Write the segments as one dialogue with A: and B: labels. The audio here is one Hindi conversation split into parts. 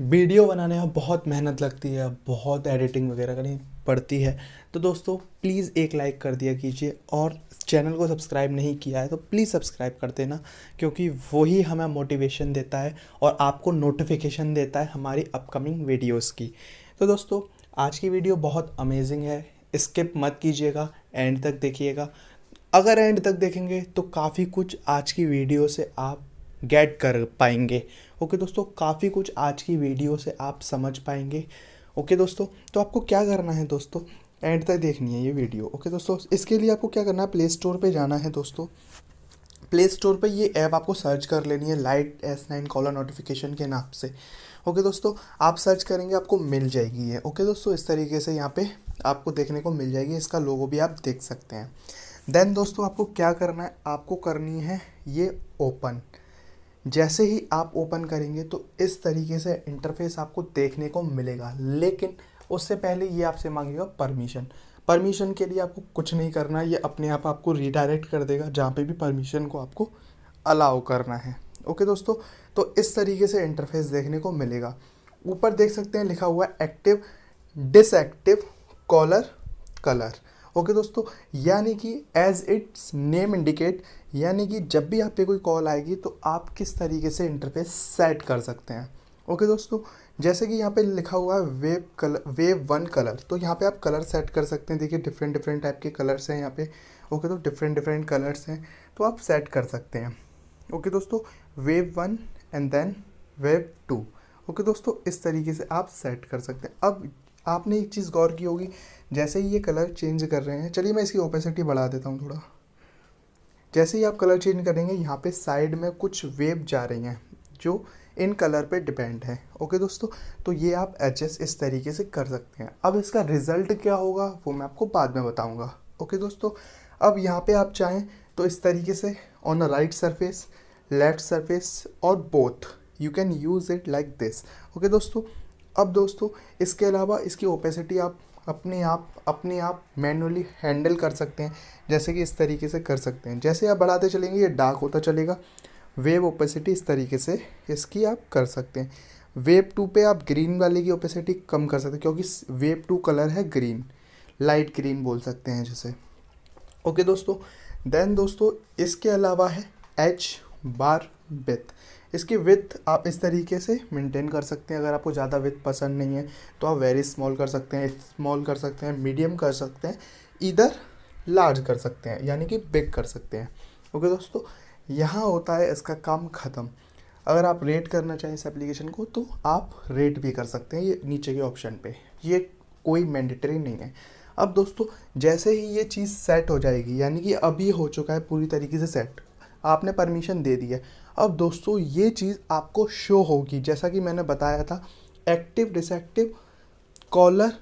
A: वीडियो बनाने में बहुत मेहनत लगती है बहुत एडिटिंग वगैरह करनी पड़ती है तो दोस्तों प्लीज़ एक लाइक कर दिया कीजिए और चैनल को सब्सक्राइब नहीं किया है तो प्लीज़ सब्सक्राइब कर देना क्योंकि वही हमें मोटिवेशन देता है और आपको नोटिफिकेशन देता है हमारी अपकमिंग वीडियोस की तो दोस्तों आज की वीडियो बहुत अमेजिंग है स्किप मत कीजिएगा एंड तक देखिएगा अगर एंड तक देखेंगे तो काफ़ी कुछ आज की वीडियो से आप गेट कर पाएंगे ओके दोस्तों काफ़ी कुछ आज की वीडियो से आप समझ पाएंगे ओके दोस्तों तो आपको क्या करना है दोस्तों एंड तक देखनी है ये वीडियो ओके दोस्तों इसके लिए आपको क्या करना है प्ले स्टोर पर जाना है दोस्तों प्ले स्टोर पर ये ऐप आपको सर्च कर लेनी है light S nine caller notification के नाम से ओके दोस्तों आप सर्च करेंगे आपको मिल जाएगी ये ओके दोस्तों इस तरीके से यहाँ पे आपको देखने को मिल जाएगी इसका लोगो भी आप देख सकते हैं देन दोस्तों आपको क्या करना है आपको करनी है ये ओपन जैसे ही आप ओपन करेंगे तो इस तरीके से इंटरफेस आपको देखने को मिलेगा लेकिन उससे पहले ये आपसे मांगेगा परमिशन परमिशन के लिए आपको कुछ नहीं करना ये अपने आप आपको रिडायरेक्ट कर देगा जहाँ पे भी परमिशन को आपको अलाउ करना है ओके दोस्तों तो इस तरीके से इंटरफेस देखने को मिलेगा ऊपर देख सकते हैं लिखा हुआ active deactive caller colour okay दोस्तों यानी कि एज इट्स नेम इंडिकेट यानी कि जब भी आप पे कोई कॉल आएगी तो आप किस तरीके से इंटरफेस सेट कर सकते हैं ओके दोस्तों जैसे कि यहाँ पे लिखा हुआ है wave colour wave one colour तो यहाँ पे आप कलर सेट कर सकते हैं देखिए डिफरेंट डिफरेंट टाइप के कलर्स हैं यहाँ पे ओके तो डिफरेंट डिफरेंट कलर्स हैं तो आप सेट कर सकते हैं ओके दोस्तों wave one and then wave two okay दोस्तों इस तरीके से आप सेट कर सकते हैं अब आपने एक चीज़ गौर की होगी जैसे ही ये कलर चेंज कर रहे हैं चलिए मैं इसकी ओपेसिटी बढ़ा देता हूँ थोड़ा जैसे ही आप कलर चेंज करेंगे यहाँ पे साइड में कुछ वेब जा रही हैं जो इन कलर पे डिपेंड है ओके दोस्तों तो ये आप एडजस्ट इस तरीके से कर सकते हैं अब इसका रिज़ल्ट क्या होगा वो मैं आपको बाद में बताऊँगा ओके दोस्तों अब यहाँ पर आप चाहें तो इस तरीके से on a right surface left surface और both you can use it like this okay दोस्तों अब दोस्तों इसके अलावा इसकी ओपेसिटी आप अपने आप अपने आप मैनुअली हैंडल कर सकते हैं जैसे कि इस तरीके से कर सकते हैं जैसे आप बढ़ाते चलेंगे ये डार्क होता चलेगा वेव ओपेसिटी इस तरीके से इसकी आप कर सकते हैं वेव टू पे आप ग्रीन वाले की ओपेसिटी कम कर सकते हैं क्योंकि वेव टू कलर है ग्रीन लाइट ग्रीन बोल सकते हैं जैसे ओके दोस्तों देन दोस्तों इसके अलावा है एच बार बेथ इसकी विथ आप इस तरीके से मेंटेन कर सकते हैं अगर आपको ज़्यादा विथ पसंद नहीं है तो आप वेरी स्मॉल कर सकते हैं स्मॉल कर सकते हैं मीडियम कर सकते हैं इधर लार्ज कर सकते हैं यानी कि बिग कर सकते हैं ओके दोस्तों यहाँ होता है इसका काम ख़त्म अगर आप रेट करना चाहें इस एप्लीकेशन को तो आप रेट भी कर सकते हैं ये नीचे के ऑप्शन पे ये कोई मैंडेटरी नहीं है अब दोस्तों जैसे ही ये चीज़ सेट हो जाएगी यानी कि अभी हो चुका है पूरी तरीके से सेट आपने परमिशन दे दी है अब दोस्तों ये चीज़ आपको शो होगी जैसा कि मैंने बताया था active deactive caller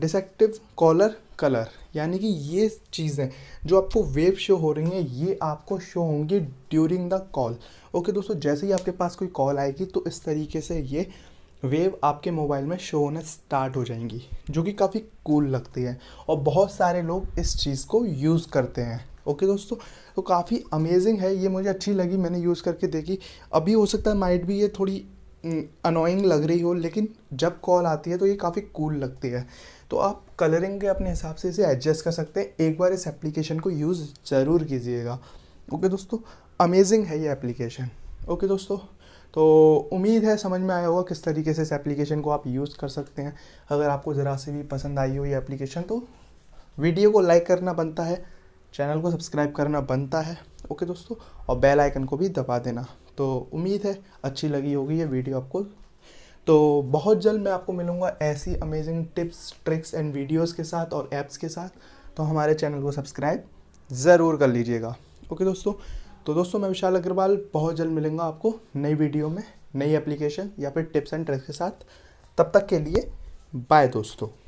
A: deactive caller colour यानी कि ये चीज़ें जो आपको वेव शो हो रही हैं ये आपको शो होंगी ड्यूरिंग द कॉल ओके दोस्तों जैसे ही आपके पास कोई कॉल आएगी तो इस तरीके से ये वेव आपके मोबाइल में शो होना स्टार्ट हो जाएंगी जो कि काफ़ी कूल लगती है और बहुत सारे लोग इस चीज़ को यूज़ करते हैं ओके दोस्तों तो काफ़ी अमेजिंग है ये मुझे अच्छी लगी मैंने यूज़ करके देखी अभी हो सकता है माइट भी ये थोड़ी अनोइंग लग रही हो लेकिन जब कॉल आती है तो ये काफ़ी कूल लगती है तो आप कलरिंग के अपने हिसाब से इसे एडजस्ट कर सकते हैं एक बार इस एप्लीकेशन को यूज़ ज़रूर कीजिएगा ओके दोस्तों अमेजिंग है ये एप्लीकेशन ओके दोस्तों तो उम्मीद है समझ में आया होगा किस तरीके से इस एप्लीकेशन को आप यूज़ कर सकते हैं अगर आपको ज़रा से भी पसंद आई हो ये एप्लीकेशन तो वीडियो को लाइक करना बनता है चैनल को सब्सक्राइब करना बनता है ओके दोस्तों और बेल आइकन को भी दबा देना तो उम्मीद है अच्छी लगी होगी ये वीडियो आपको तो बहुत जल्द मैं आपको मिलूँगा ऐसी amazing tips tricks and videos के साथ और ऐप्स के साथ तो हमारे चैनल को सब्सक्राइब ज़रूर कर लीजिएगा ओके दोस्तों तो दोस्तों मैं विशाल अग्रवाल बहुत जल्द मिलूँगा आपको नई वीडियो में नई एप्लीकेशन या फिर टिप्स एंड ट्रिक्स के साथ तब तक के लिए बाय दोस्तों